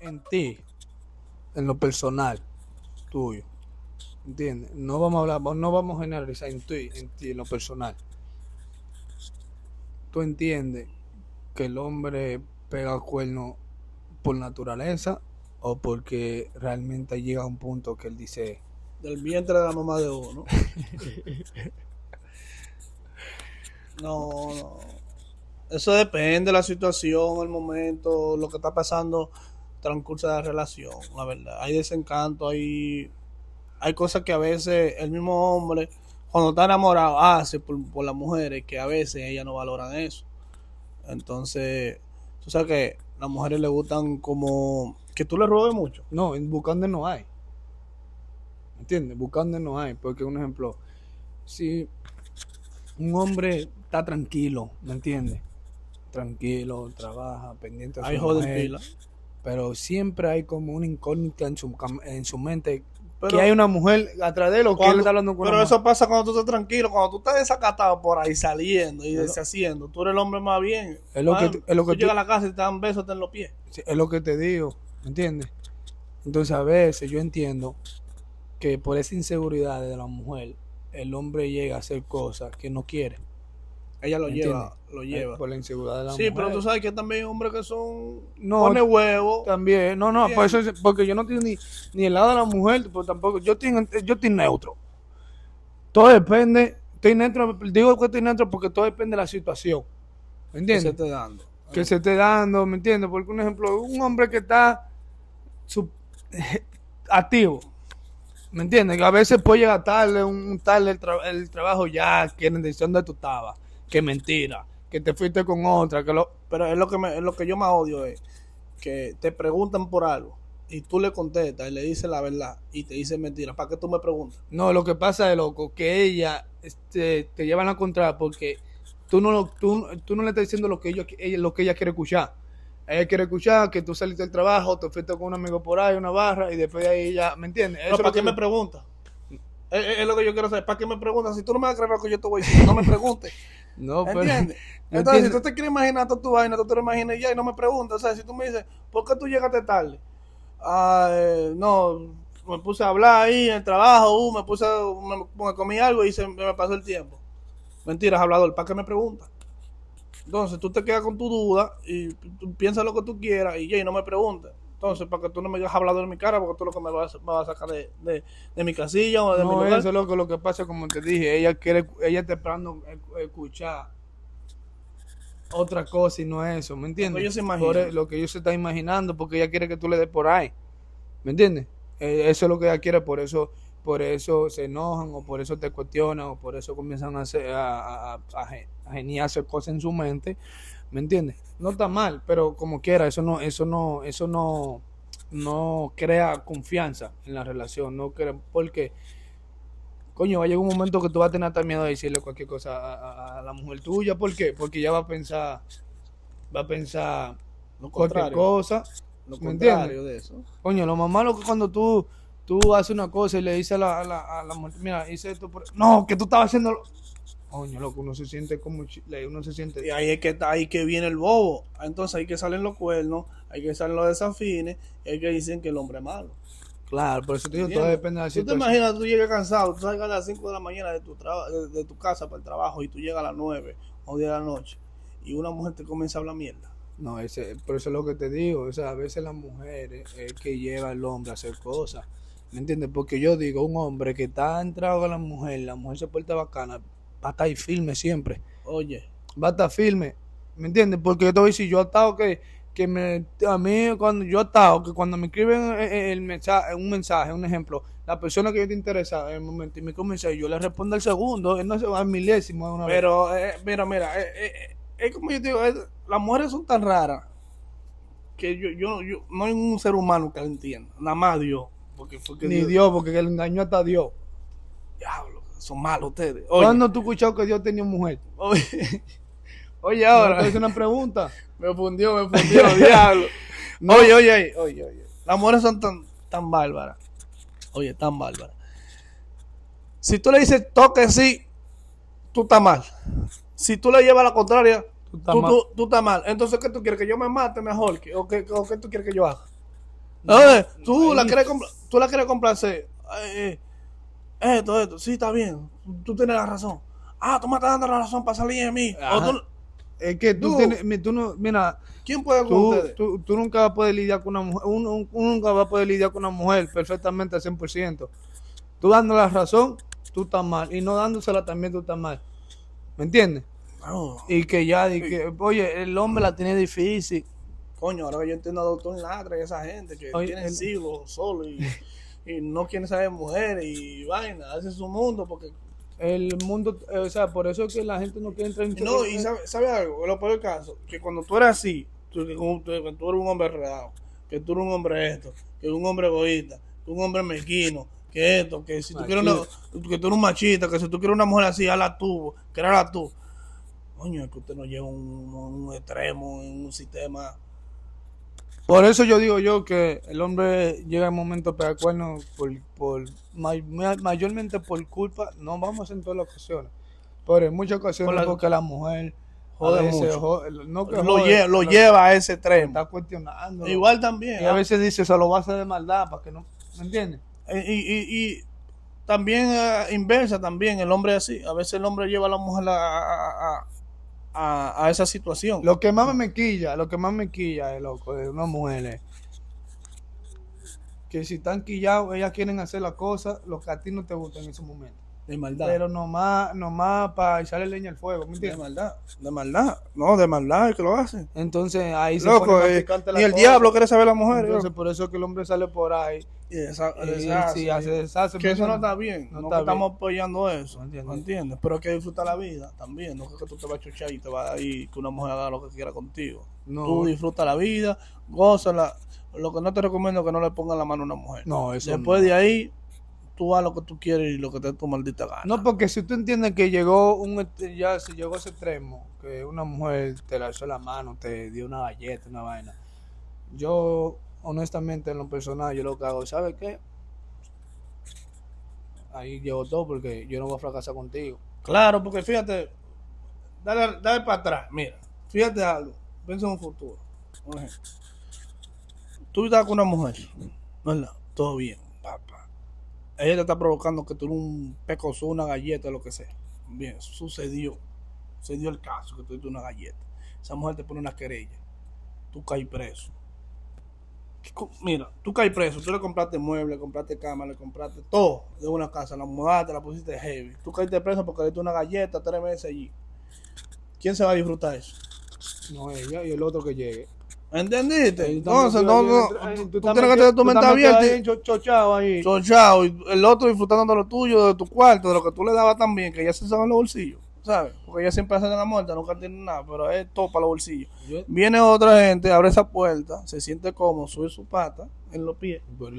en ti, en lo personal tuyo. ¿Entiendes? No vamos a hablar, no vamos a generalizar en ti, en ti, en lo personal. Tú entiendes que el hombre pega cuerno por naturaleza o porque realmente llega a un punto que él dice del vientre de la mamá de uno. no, no. Eso depende de la situación, el momento, lo que está pasando transcurso de relación, la verdad. Hay desencanto, hay, hay cosas que a veces el mismo hombre, cuando está enamorado, hace por, por las mujeres que a veces ellas no valoran eso. Entonces, tú sabes que las mujeres le gustan como que tú le robes mucho. No, en buscando no hay. ¿Me ¿Entiendes? buscando no hay. Porque, un ejemplo, si un hombre está tranquilo, ¿me entiendes? Tranquilo, trabaja, pendiente a su Hay pila pero siempre hay como una incógnita en su, en su mente pero, que hay una mujer atrás de él que está hablando con Pero eso pasa cuando tú estás tranquilo, cuando tú estás desacatado por ahí saliendo y deshaciendo. Tú eres el hombre más bien. Es lo que, es lo que tú, a la casa y te dan besos en los pies. Es lo que te digo, ¿entiendes? Entonces a veces yo entiendo que por esa inseguridad de la mujer, el hombre llega a hacer cosas que no quiere. Ella lo lleva, lo eh, lleva. Por la inseguridad de la Sí, pero tú sabes que también hay hombres que son no, pone huevo. También, no, no, por eso porque yo no tengo ni, ni el lado de la mujer, pues tampoco, yo estoy, yo estoy neutro. Todo depende, estoy neutro, digo que estoy neutro porque todo depende de la situación. ¿Me Que se esté dando. Que se esté dando, ¿me entiendes? Porque un ejemplo, un hombre que está activo, ¿me entiendes? Que a veces puede llegar tarde, un, tal tarde el, el, trabajo ya, quieren decisión dónde tu estabas que mentira, que te fuiste con otra, que lo... Pero es lo que, me, es lo que yo más odio es que te preguntan por algo y tú le contestas y le dices la verdad y te dice mentira. ¿Para qué tú me preguntas? No, lo que pasa es, loco, que ella este, te llevan a contra porque tú no, tú, no le estás diciendo lo que, ellos, lo que ella quiere escuchar. Ella quiere escuchar que tú saliste del trabajo, te fuiste con un amigo por ahí, una barra, y después de ahí ella, ¿me entiendes? ¿para qué me preguntas? Es, es, lo que yo quiero saber. ¿Para qué me preguntas? Si tú no me vas a creer lo que yo te voy a decir, no me preguntes. no, pero. ¿Entiendes? Entonces, si tú te quieres imaginar toda tu vaina, tú te lo imaginas ya y no me preguntas. O sea, si tú me dices, ¿por qué tú llegaste tarde? Ah, eh, no, me puse a hablar ahí en el trabajo, uh, me puse, me, comí algo y se me pasó el tiempo. Mentiras, hablador, ¿para qué me preguntas? Entonces, tú te quedas con tu duda y tú, piensas lo que tú quieras y ya, y no me preguntas. Entonces, para que tú no me hayas hablado en mi cara, porque tú lo que me vas, a sacar de, mi casilla o de mi lugar. eso es lo que pasa, como te dije, ella quiere, ella está esperando e, escuchar otra cosa y no eso, ¿me entiendes? E, lo que, ellos lo que se está imaginando, porque ella quiere que tú le des por ahí, ¿me entiendes? E, eso es lo que ella quiere, por eso por eso se enojan o por eso te cuestionan o por eso comienzan a, hacer, a, a, a geniarse cosas en su mente ¿Me entiendes? No está mal, pero como quiera, eso no, eso no, eso no, no crea confianza en la relación, no crea, porque coño, va a llegar un momento que tú vas a tener hasta miedo de decirle cualquier cosa a, la mujer tuya. ¿Por qué? Porque ya va a pensar, va a pensar lo cualquier cosa. Lo ¿me entiendes? Coño, lo más malo es cuando tú, tú haces una cosa y le dices a la, a mujer, mira, hice esto por... No, que tú estabas haciendo... Coño, loco, uno se siente como uno se siente. Y ahí es que ahí que viene el bobo. Entonces ahí que salen los cuernos, ahí que salen los desafines, y ahí que dicen que el hombre es malo. Claro, por eso te digo, todo depende de la situación. Tú te imaginas, tú llegas cansado, tú salgas a las 5 de la mañana de tu, de, tu casa para el trabajo y tú llegas a las 9 o 10 de la noche y una mujer te comienza a hablar mierda. No, ese, por eso es lo que te digo. a veces las mujeres es que lleva al hombre a hacer cosas. ¿Me entiendes? Porque yo digo, un hombre que está entrado con la mujer, la mujer se porta bacana, va a estar firme siempre. Oye. Va a estar firme. ¿Me entiendes? Porque yo te voy a decir, yo he estado que, que me, a mí, cuando yo he estado, que cuando me escriben eh, eh, el, un mensaje, un ejemplo, la persona que yo te interesa en el momento y me comienza, yo le respondo al segundo, él no se va al milésimo de una Pero, vez. Pero, eh, mira, mira, es como yo te digo, las mujeres son tan raras que yo, yo, yo, no hay un ser humano que lo entienda, nada más Dios. Porque, Ni Dios, porque el engañó hasta Dios. Diablo son malos ustedes. ¿Cuándo tú escuchado que Dios tenía mujer? Oye, ahora. Es una pregunta. Me fundió, me fundió, diablo. Oye, oye, oye, oye, Las mujeres son tan, tan bárbaras. Oye, tan bárbaras. Si tú le dices toque sí, tú estás mal. Si tú le llevas la contraria, tú estás, mal. Entonces, ¿qué tú quieres? ¿Que yo me mate mejor? ¿O qué, qué tú quieres que yo haga? No, eh, tú, la quieres tú la quieres complacer. Eh, eh esto, esto, sí, está bien, tú tienes la razón. Ah, tú me estás dando la razón para salir de mí. Es que tú, tienes, mira, ¿quién puede tú, nunca vas a poder lidiar con una mujer, uno, nunca va a poder lidiar con una mujer perfectamente al 100%. Tú dando la razón, tú estás mal, y no dándosela también tú estás mal. ¿Me entiendes? Y que ya, oye, el hombre la tiene difícil. Coño, ahora yo entiendo a Doctor Natra y esa gente que tiene solo y... y no quieren saber mujeres y vaina, hace su mundo porque el mundo, eh, o sea, por eso es que la gente no quiere entrar en No, y sabe, algo, lo peor el caso, que cuando tú eras así, tú, que, tú eres un hombre redado, que tú eres un hombre esto, que un hombre egoísta, que un hombre mezquino, que esto, que si tú quieres una, que tú eres un machista, que si tú quieres una mujer así, hazla tú, créala tú. Coño, es que usted no lleva un, un extremo en un sistema por eso yo digo yo que el hombre llega el momento para por, mayormente por culpa, no vamos en todas las ocasiones, pero en muchas ocasiones la, porque la mujer jode mucho. lo, lleva, a ese tren Está cuestionando. Igual también. Y a ¿ah? veces dice, se lo va a hacer de maldad para que no, ¿me entiendes? Eh, y, y, también ah, inversa, también el hombre así. A veces el hombre lleva a la mujer a a, esa situación. Lo que más me quilla, lo que más me quilla es eh, loco, de una mujer Que si están quillados, ellas quieren hacer las cosas, los que a ti no te gusta en ese momento. De maldad. Pero nomás, nomás para echarle leña al fuego, De maldad, de maldad. No, de maldad es que lo hace. Entonces ahí se eh, la Ni el diablo quiere saber a la mujer. Entonces por eso que el hombre sale por ahí. Y esa, y, hace, deshace, que eso no está bien. No, estamos apoyando eso. ¿entiendes? entiendes? Pero hay que disfrutar la vida también. No es que tú te vas a chuchar y te vas a ir que una mujer haga lo que quiera contigo. No. Tú disfruta la vida, gózala. Lo que no te recomiendo es que no le pongan la mano a una mujer. No, eso Después de ahí, tú haz lo que tú quieres y lo que te dé tu maldita gana. No, porque si tú entiendes que llegó un ya si llegó ese extremo, que una mujer te lanzó la mano, te dio una galleta, una vaina. Yo, honestamente, en lo personal, yo lo que hago, ¿sabes qué? Ahí llevo todo porque yo no voy a fracasar contigo. Claro, porque fíjate, dale, para atrás, mira, fíjate algo, piensa en un futuro. Tú estás con una mujer, ¿verdad? Todo bien, papá ella te está provocando que tú un su, una galleta, lo que sea. Bien, sucedió. sucedió el caso que tú diste una galleta. Esa mujer te pone una querella. Tú caes preso. Mira, tú caes preso. Tú le compraste muebles, compraste cama, le compraste todo de una casa. La mudaste, la pusiste heavy. Tú caíste preso porque le diste una galleta tres meses allí. ¿Quién se va a disfrutar eso? No, ella y el otro que llegue. ¿Entendiste? Entonces, no, no, tú, tienes que tener tu mente abierta. Chochao ahí. Chochao y el otro disfrutando de lo tuyo, de tu cuarto, de lo que tú le dabas también, que ya se sabe en los bolsillos, ¿sabes? porque ella siempre hace la muerta, nunca tiene nada, pero es todo para los bolsillos. Viene otra gente, abre esa puerta, se siente cómodo, sube su pata en los pies. Pues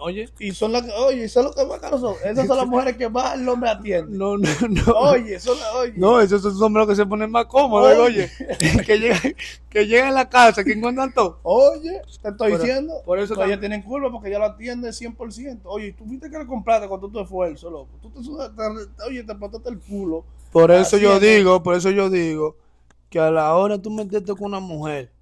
oye. Y son las oye, son los que más caros son. Esas son las mujeres que más los hombre atienden. No, no, no. Oye, son las, oye. No, esos son los hombres que se ponen más cómodos, oye. que llegan, que a la casa, que encuentran todo. Oye, te estoy diciendo. Por eso ya tienen culpa porque ya lo atienden 100%. Oye, tú viste que lo compraste con todo tu esfuerzo, loco. Tú te, sudaste, oye, te plantaste el culo por eso yo digo, por eso yo digo que a la hora tú meterte con una mujer,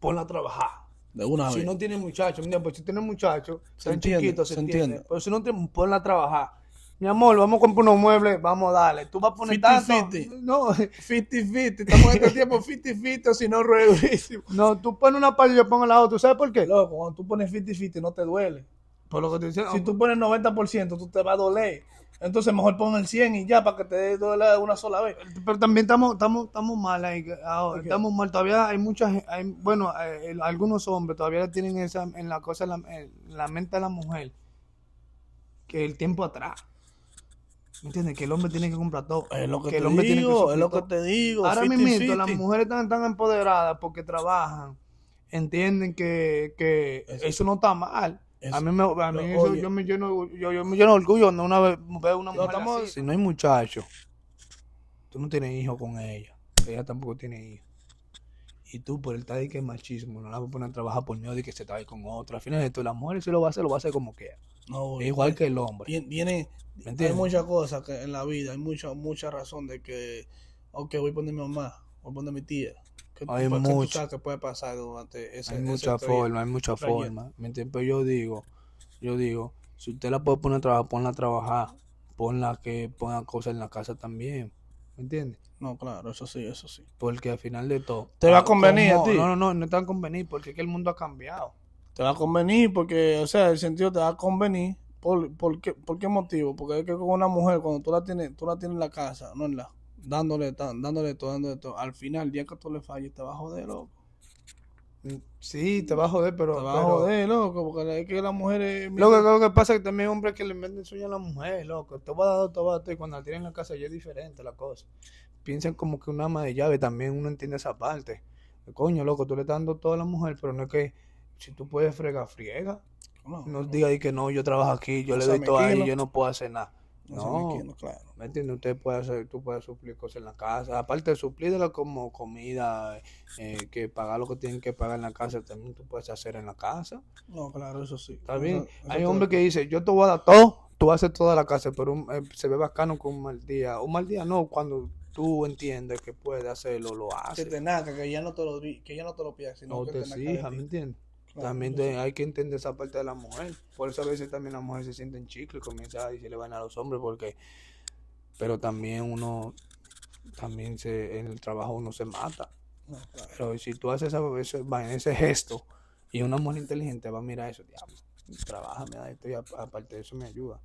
ponla a trabajar. De una vez. si no tienes muchachos, mira, pues si tienes muchachos, se entiende, se, se entiende. Pero si no tienes, ponla a trabajar. Mi amor, vamos a comprar unos muebles, vamos a darle. Tú vas a poner 50, 50. No, 50-50. Estamos en este tiempo 50-50 si no, ruedísimo. No, tú pones una parte y yo pongo la otra. ¿Sabes por qué? Loco, cuando tú pones 50-50 no te duele. Por lo que te dicen, si tú pones 90%, tú te vas a doler. Entonces mejor pon el 100 y ya para que te dé de una sola vez. Pero también estamos estamos estamos mal ahí, estamos mal todavía hay muchas hay, bueno, eh, algunos hombres todavía tienen esa en la cosa la, la mente de la mujer que el tiempo atrás. ¿Me entiendes? Que el hombre tiene que comprar todo. Es lo que, te digo, es lo que te digo. Ahora mismo las mujeres están tan empoderadas porque trabajan, entienden que, eso no está mal. A mí, me, a mí eso, yo lleno, yo, orgullo cuando una vez veo una mujer Si no hay muchacho, tú no tienes hijos con ella. Ella tampoco tiene hijos. Y tú, por el tal que es machismo, no la vas a poner a trabajar por miedo de que se trae con otra. Al final de esto, la mujer si lo va a hacer, lo va a hacer como quiera. igual eh, que el hombre. hay muchas cosas en la vida, hay mucha, mucha razón de que, ok, voy a poner a mi mamá, voy a poner a mi tía, hay mucha mucho, que puede pasar durante ese Hay mucha forma, hay mucha forma. Pero pues, yo digo, yo digo, si usted la puede poner a trabajar, ponla a trabajar. Ponla que ponga cosas en la casa también. ¿Me entiendes? No, claro, eso sí, eso sí. Porque al final de todo. ¿Te va a ah, convenir a ti? No, no, no, no te va a convenir porque es que el mundo ha cambiado. Te va a convenir porque, o sea, el sentido te va a convenir. ¿Por, por, qué, por qué motivo? Porque es que con una mujer, cuando tú la tienes, tú la tienes en la casa, no en la dándole, dándole todo, dándole todo. Al final, el día que tú le falles, te va a joder, loco. Mm, sí, te va a joder, pero. Te va a joder, loco, porque es que las mujeres. Lo que, lo que pasa es que también hay hombres que le venden sueño a la mujer, loco. Te va a dar, todo a y cuando la tienen en la casa ya es diferente la cosa. Piensan como que una ama de llave, también uno entiende esa parte. Coño, loco, tú le estás dando todo a la mujer, pero no es que si tú puedes fregar, friega. No, diga ahí que no, yo trabajo aquí, yo le doy todo ahí yo no puedo hacer nada. No, claro. ¿Me entiende? Usted puede hacer, tú puedes suplir cosas en la casa. Aparte de suplirlo como comida, eh, que pagar lo que tienen que pagar en la casa, también tú puedes hacer en la casa. No, claro, eso sí. Está bien. un Hay hombre que dice, yo te voy a dar todo, tú haces toda la casa, pero eh, se ve bacano con un mal día. Un mal día no, cuando tú entiendes que puedes hacerlo, lo haces. Que te que ya no te lo, que ya no te lo pidas, no que te ¿me entiendes? También hay que entender esa parte de la mujer. Por eso a veces también las mujeres se sienten chicle y comienzan a decirle van a los hombres porque... Pero también uno, también se, en el trabajo uno se mata. Pero si tú haces ese, ese gesto y una mujer inteligente va a mirar eso, diablo, trabaja, esto y aparte de eso me ayuda.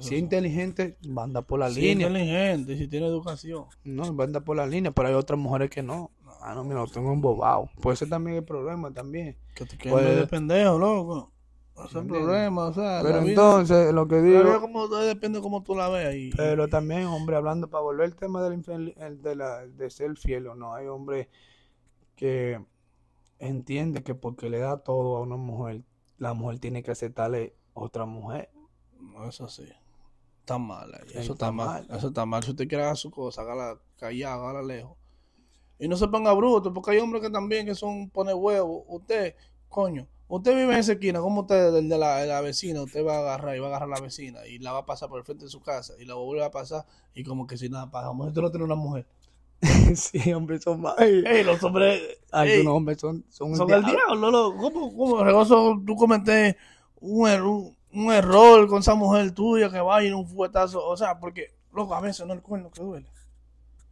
si es inteligente, banda por la línea. Si inteligente, si tiene educación. No, banda por la línea, pero hay otras mujeres que no. Ah, no, mira, lo tengo embobado. Puede ser también el problema también. Que te quedes de pendejo, loco. No es problema, o sea. Pero entonces, lo que digo. Pero como, depende de tú la veas. Y, pero también, hombre, hablando, para volver al tema del de, de ser fiel o no, hay hombre que entiende que porque le da todo a una mujer, la mujer tiene que aceptarle otra mujer. No, eso sí. Está mal, eso está, mal. Eso está mal. Si usted quiere hacer su cosa, hágala callada, hágala lejos. Y no se ponga bruto, porque hay hombres que también que son pone huevo. Usted, coño, usted vive en esa esquina, como usted del de la, vecina, usted va a agarrar y va a agarrar la vecina y la va a pasar por el frente de su casa y la vuelve a pasar y como que si nada pasa. Mujer, usted no tiene una mujer. sí, hombres son más. los hombres. unos hombres son. Son, el diablo, loco. ¿Cómo, cómo Regoso, tú cometes er, un, error con esa mujer tuya que va y en un fuetazo? O sea, porque, loco, a veces no el cuerno que duele.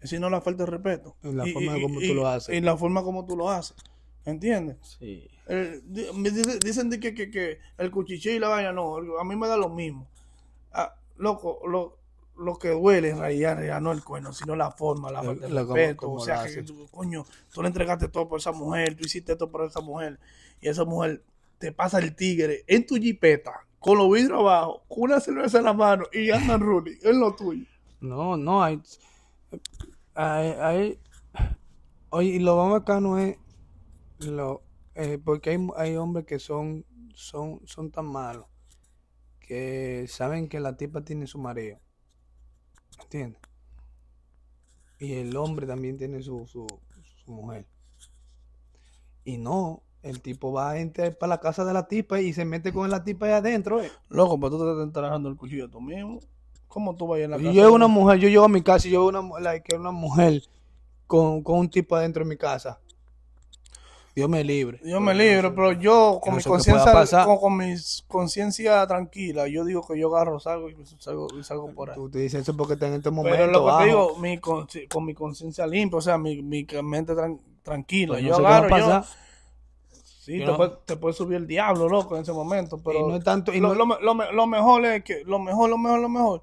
Es no la falta de respeto. En la forma como tú lo haces. En la forma como tú lo haces. ¿Entiendes? Sí. Eh, dicen que, que, el cuchiche y la vaina, no, a mí me da lo mismo. Ah, loco, lo, que duele en realidad, no el cuerno, sino la forma, la eh, falta de respeto. o sea, que tú, coño, tú le entregaste todo por esa mujer, tú hiciste todo por esa mujer, y esa mujer te pasa el tigre en tu jipeta, con los vidrios abajo, con una cerveza en la mano y andan ruling, es lo tuyo. No, no, hay. Hay, hay, oye, y lo acá no es lo, eh, porque hay, hay, hombres que son, son, son tan malos que saben que la tipa tiene su mareo, ¿Entiendes? Y el hombre también tiene su, su, mujer. Y no, el tipo va a entrar para la casa de la tipa y se mete con la tipa ahí adentro. Eh. Loco, pero tú te estás trabajando el cuchillo tú mismo. ¿Cómo tú vas en la casa? Yo llevo una mujer, yo llego a mi casa y veo una, una mujer con, un tipo adentro de mi casa. Dios me libre. Dios me libre, pero yo con mi conciencia con, mi conciencia tranquila, yo digo que yo agarro, salgo y salgo, salgo por ahí. Tú te dices eso porque en este momento. Pero lo que te digo, mi con, mi conciencia limpia, o sea, mi, mente tranquila, pues yo agarro, yo Sí, te, puede, subir el diablo, loco, en ese momento, pero y no es tanto y lo mejor es que lo mejor, lo mejor, lo mejor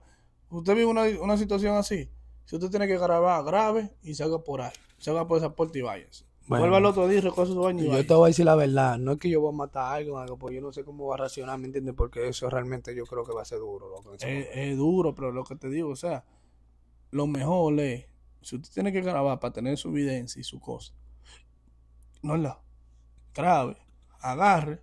Usted vive una, situación así. Si usted tiene que grabar, grave y salga por ahí. Salga por esa puerta y váyase. Vuelva al otro día y recoge su baño. yo te voy a decir la verdad. No es que yo voy a matar a algo, algo porque yo no sé cómo va a racionar, ¿me entiendes? Porque eso realmente yo creo que va a ser duro. es, duro, pero lo que te digo, o sea, lo mejor es, si usted tiene que grabar para tener su evidencia y su cosa, no es la grave, agarre,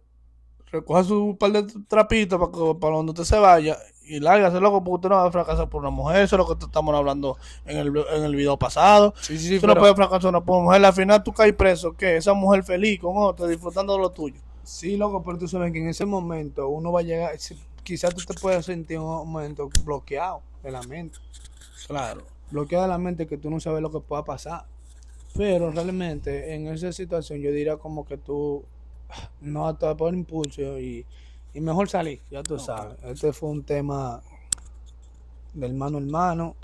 recoja su par de trapitos para, para donde usted se vaya y lárgase, loco, porque usted no va a fracasar por una mujer. Eso es lo que estamos hablando en el, en el video pasado. Sí, sí, sí. Usted no puedes fracasar por una mujer. Al final tú caes preso, ¿qué? Esa mujer feliz con otro, disfrutando de lo tuyo. Sí, loco, pero tú sabes que en ese momento uno va a llegar. Quizás tú te puedas sentir un momento bloqueado de la mente. Claro. Bloqueado de la mente que tú no sabes lo que pueda pasar. Pero realmente en esa situación yo diría como que tú no actúas por impulso y y mejor salir, Ya tú sabes, este fue un tema de hermano a hermano,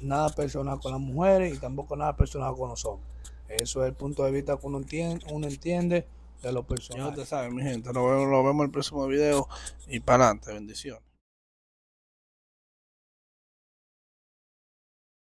nada personal con las mujeres y tampoco nada personal con los hombres. Eso es el punto de vista que uno entiende, uno entiende de los personajes. Ya tú sabes, mi gente, nos vemos, nos el próximo video y para adelante, bendiciones.